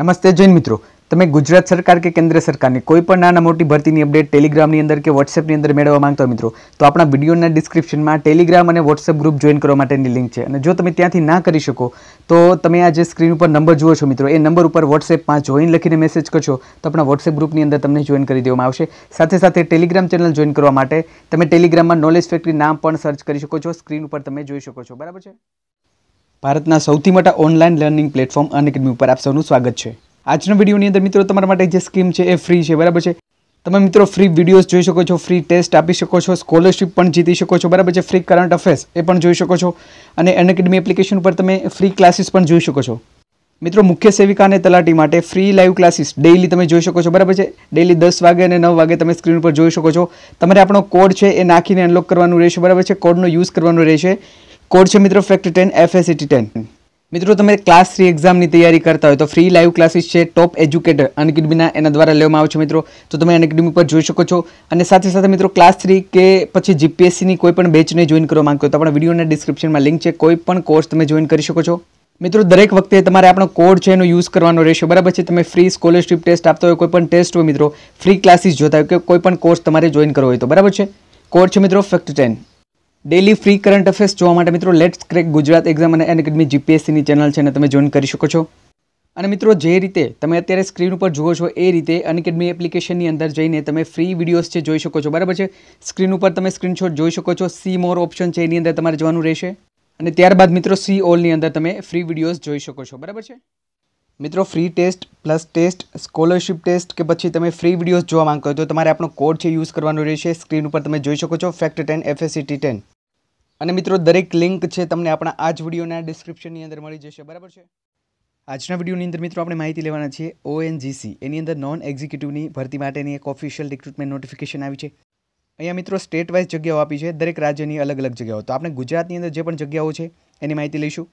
નમસ્તે જૈન મિત્રો તમે ગુજરાત સરકાર કે કેન્દ્ર સરકારની કોઈ પણ નાના મોટી ભરતીની અપડેટ ટેલિગ્રામની અંદર કે વોટ્સએપની અંદર મેળવવા માંગતો મિત્રો તો આપણા વિડીયોના ડિસ્ક્રિપ્શનમાં ટેલિગ્રામ અને વોટ્સએપ ગ્રુપ જોઈન કરવા માટેની લિંક છે અને જો તમે ત્યાંથી ના કરી શકો તો તમે આ જે સ્ક્રીન ઉપર નંબર જુઓ છો મિત્રો એ નંબર ઉપર વોટ્સએપમાં જોઈન લખીને મેસેજ કરશો તો આપણા વોટ્સએપ ગ્રુપની અંદર તમને જોઈન કરી દેવામાં આવશે સાથે સાથે ટેલિગ્રામ ચેનલ જોઈન કરવા માટે તમે ટેલિગ્રામમાં નોલેજ ફેક્ટરી નામ પણ સર્ચ કરી શકો છો સ્ક્રીન ઉપર તમે જોઈ શકો છો બરાબર છે ભારતના સૌથી મોટા ઓનલાઈન લર્નિંગ પ્લેટફોર્મ અનએકેડમી ઉપર આપ સૌનું સ્વાગત છે આજના વિડીયોની અંદર મિત્રો તમારા માટે જે સ્કીમ છે એ ફ્રી છે બરાબર છે તમે મિત્રો ફ્રી વિડીયોઝ જોઈ શકો છો ફ્રી ટેસ્ટ આપી શકો છો સ્કોલરશિપ પણ જીતી શકો છો બરાબર છે ફ્રી કરંટ અફેર્સ એ પણ જોઈ શકો છો અને અનએકેડમી એપ્લિકેશન પર તમે ફ્રી ક્લાસીસ પણ જોઈ શકો છો મિત્રો મુખ્ય સેવિકા અને તલાટી માટે ફ્રી લાઈવ ક્લાસીસ ડેઈલી તમે જોઈ શકો છો બરાબર છે ડેઇલી દસ વાગે અને નવ વાગે તમે સ્ક્રીન પર જોઈ શકો છો તમારે આપણો કોડ છે એ નાખીને અનલોક કરવાનું રહેશે બરાબર છે કોડનો યુઝ કરવાનો રહેશે કોડ છે મિત્રો ફેક્ટ ટેન એટી ટેન મિત્રો તમે ક્લાસ થ્રી એક્ઝામની તૈયારી કરતા હોય તો ફ્રી લાઈવ ક્લાસીસ છે ટોપ એજ્યુકેટર અનકેડમીના એના દ્વારા લેવામાં આવે છે મિત્રો તો તમે અનકેડમી પર જોઈ શકો છો અને સાથે સાથે મિત્રો ક્લાસ થ્રી કે પછી જીપીએસસીની કોઈ પણ બેચને જોઈન કરવા માંગતો હોય તો આપણા વિડીયોના ડિસ્ક્રિપ્શનમાં લિંક છે કોઈ પણ કોર્સ તમે જોઈન કરી શકો છો મિત્રો દરેક વખતે તમારે આપણો કોડ છે એનો યુઝ કરવાનો રહેશે બરાબર છે તમે ફ્રી સ્કોલરશિપ ટેસ્ટ આપતા હોય કોઈ પણ ટેસ્ટ હોય મિત્રો ફ્રી ક્લાસીસ જોતા હોય કે કોઈ પણ કોર્સ તમારે જોઈન કરવો હોય તો બરાબર છે કોડ છે મિત્રો fact ten daily free current affairs જોવા માટે મિત્રો લેટ્સ ક્રેક ગુજરાત એક્ઝામ અને એન એકેડમી જીપીએસસીની ચેનલ છે અને તમે જોઈન કરી શકો છો અને મિત્રો જે રીતે તમે અત્યારે સ્ક્રીન ઉપર જુઓ છો એ રીતે અનકેડમી એપ્લિકેશનની અંદર જઈને તમે ફ્રી વિડીયોઝ છે જોઈ શકો છો બરાબર છે સ્ક્રીન ઉપર તમે સ્ક્રીનશોટ જોઈ શકો છો સી મોર ઓપ્શન છે એની અંદર તમારે જવાનું રહેશે અને ત્યારબાદ મિત્રો સી ઓલની અંદર તમે ફ્રી વિડીયોઝ જોઈ શકો છો બરાબર છે મિત્રો free test plus test scholarship test કે પછી તમે ફ્રી વિડીયોઝ જોવા માંગતો હોય તો તમારે આપણો કોડ છે યુઝ કરવાનો રહેશે સ્ક્રીન ઉપર તમે જોઈ શકો છો ફેક્ટ ટેન એફએસસીટી ટેન અને મિત્રો દરેક લિંક છે તમને આપણા આ જ વિડીયોના ડિસ્ક્રિપ્શનની અંદર મળી જશે બરાબર છે આજના વિડીયોની અંદર મિત્રો આપણે માહિતી લેવાના છીએ ઓએનજીસી એની અંદર નોન એક્ઝિક્યુટિવની ભરતી માટેની એક ઓફિશિયલ રિક્રુટમેન્ટ નોટિફિકેશન આવી છે અહીંયા મિત્રો સ્ટેટ વાઇઝ જગ્યાઓ આપી છે દરેક રાજ્યની અલગ અલગ જગ્યાઓ તો આપણે ગુજરાતની અંદર જે પણ જગ્યાઓ છે એની માહિતી લઈશું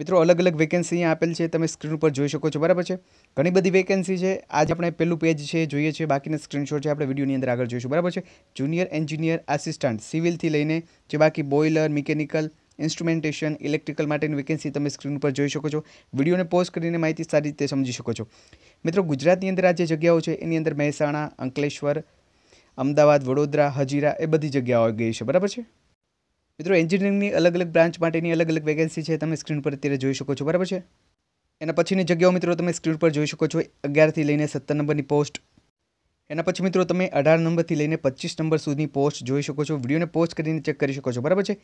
મિત્રો અલગ અલગ વેકેન્સી અહીંયા આપેલ છે તમે સ્ક્રીન ઉપર જોઈ શકો છો બરાબર છે ઘણી બધી વેકેન્સી છે આજે આપણે પહેલું પેજ છે જોઈએ છે બાકીના સ્ક્રીનશોટ છે આપણે વિડીયોની અંદર આગળ જોઈશું બરાબર છે જુનિયર એન્જિનિયર આસિસ્ટન્ટ સિવિલથી લઈને જે બાકી બોઇલર મિકેનિકલ ઇન્સ્ટ્રુમેન્ટેશન ઇલેક્ટ્રિકલ માટેની વેકેન્સી તમે સ્ક્રીન ઉપર જોઈ શકો છો વિડીયોને પોઝ કરીને માહિતી સારી રીતે સમજી શકો છો મિત્રો ગુજરાતની અંદર આ જે જગ્યાઓ છે એની અંદર મહેસાણા અંકલેશ્વર અમદાવાદ વડોદરા હજીરા એ બધી જગ્યાઓ ગઈ છે બરાબર છે મિત્રો એન્જિનિયરિંગની અલગ અલગ બ્રાન્ચ માટેની અલગ અલગ વેકેન્સી છે તમે સ્ક્રીન પર અત્યારે જોઈ શકો છો બરાબર છે એના પછીની જગ્યાઓ મિત્રો તમે સ્ક્રીન પર જોઈ શકો છો અગિયારથી લઈને સત્તર નંબરની પોસ્ટ એના પછી મિત્રો તમે અઢાર નંબરથી લઈને પચીસ નંબર સુધીની પોસ્ટ જોઈ શકો છો વિડીયોને પોસ્ટ કરીને ચેક કરી શકો છો બરાબર છે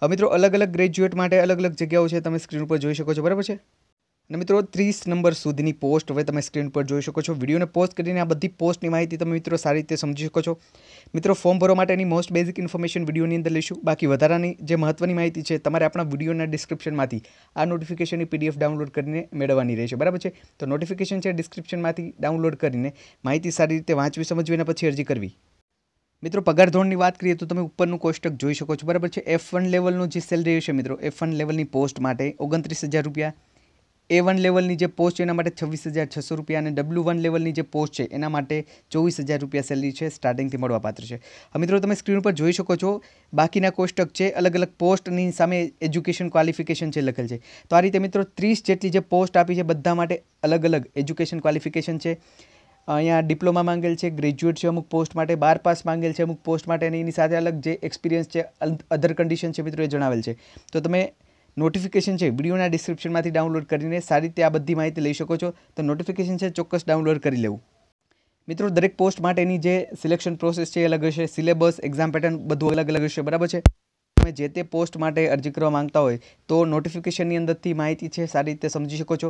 હવે મિત્રો અલગ અલગ ગ્રેજ્યુએટ માટે અલગ અલગ જગ્યાઓ છે તમે સ્ક્રીન પર જોઈ શકો છો બરાબર છે અને મિત્રો ત્રીસ નંબર સુધીની પોસ્ટ હવે તમે સ્ક્રીન પર જોઈ શકો છો વિડીયોને પોસ્ટ કરીને આ બધી પોસ્ટની માહિતી તમે મિત્રો સારી રીતે સમજી શકો છો મિત્રો ફોર્મ ભરવા માટેની મોસ્ટ બેઝિક ઇન્ફોર્મેશન વિડીયોની અંદર લઈશું બાકી વધારાની જે મહત્વની માહિતી છે તમારે આપણા વિડીયોના ડિસ્ક્રિપ્શનમાંથી આ નોટિફિકેશનની પીડીએફ ડાઉનલોડ કરીને મેળવવાની રહેશે બરાબર છે તો નોટિફિકેશન છે ડિસ્ક્રિપ્શનમાંથી ડાઉનલોડ કરીને માહિતી સારી રીતે વાંચવી સમજવી અને પછી અરજી કરવી મિત્રો પગાર ધોરણની વાત કરીએ તો તમે ઉપરનું કોષ્ટક જોઈ શકો છો બરાબર છે એફ વન લેવલનું જે સેલરી હશે મિત્રો એફ વન લેવલની પોસ્ટ માટે ઓગણત્રીસ હજાર રૂપિયા એ વન લેવલની જે પોસ્ટ છે એના માટે છવ્વીસ હજાર છસો રૂપિયા અને ડબલ્યુ વન લેવલની જે પોસ્ટ છે એના માટે ચોવીસ હજાર રૂપિયા સેલરી છે સ્ટાર્ટિંગથી મળવાપાત્ર છે મિત્રો તમે સ્ક્રીન ઉપર જોઈ શકો છો બાકીના કોષ્ટક છે અલગ અલગ પોસ્ટની સામે એજ્યુકેશન ક્વોલિફિકેશન છે લખેલ છે તો આ રીતે મિત્રો ત્રીસ જેટલી જે પોસ્ટ આપી છે બધા માટે અલગ અલગ એજ્યુકેશન ક્વોલિફિકેશન છે અહીંયા ડિપ્લોમા માંગેલ છે ગ્રેજ્યુએટ છે અમુક પોસ્ટ માટે બાર પાસ માંગેલ છે અમુક પોસ્ટ માટે અને એની સાથે અલગ જે એક્સપિરિયન્સ છે અધર કન્ડિશન છે મિત્રો એ જણાવેલ છે તો તમે નોટિફિકેશન છે વિડીયોના ડિસ્ક્રિપ્શનમાંથી ડાઉનલોડ કરીને સારી રીતે આ બધી માહિતી લઈ શકો છો તો નોટિફિકેશન છે ચોક્કસ ડાઉનલોડ કરી લેવું મિત્રો દરેક પોસ્ટ માટેની જે સિલેક્શન પ્રોસેસ છે એ અલગ હશે સિલેબસ એક્ઝામ પેટર્ન બધું અલગ અલગ હશે બરાબર છે તમે જે તે પોસ્ટ માટે અરજી કરવા માંગતા હોય તો નોટિફિકેશનની અંદરથી માહિતી છે સારી રીતે સમજી શકો છો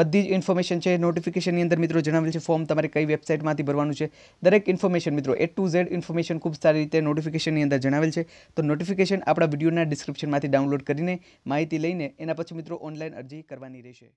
બધી જ ઇન્ફોર્મેશન છે નોટિફિકેશનની અંદર મિત્રો જણાવેલ છે ફોર્મ તમારે કઈ વેબસાઇટમાંથી ભરવાનું છે દરેક ઇન્ફોર્મેશન મિત્રો એ ટુ ઝેડ ઇન્ફોર્મેશન ખૂબ સારી રીતે નોટિફિકેશનની અંદર જણાવેલ છે તો નોટિફિકેશન આપણા વિડીયોના ડિસ્ક્રિપ્શનમાંથી ડાઉનલોડ કરીને માહિતી લઈને એના પછી મિત્રો ઓનલાઈન અરજી કરવાની રહેશે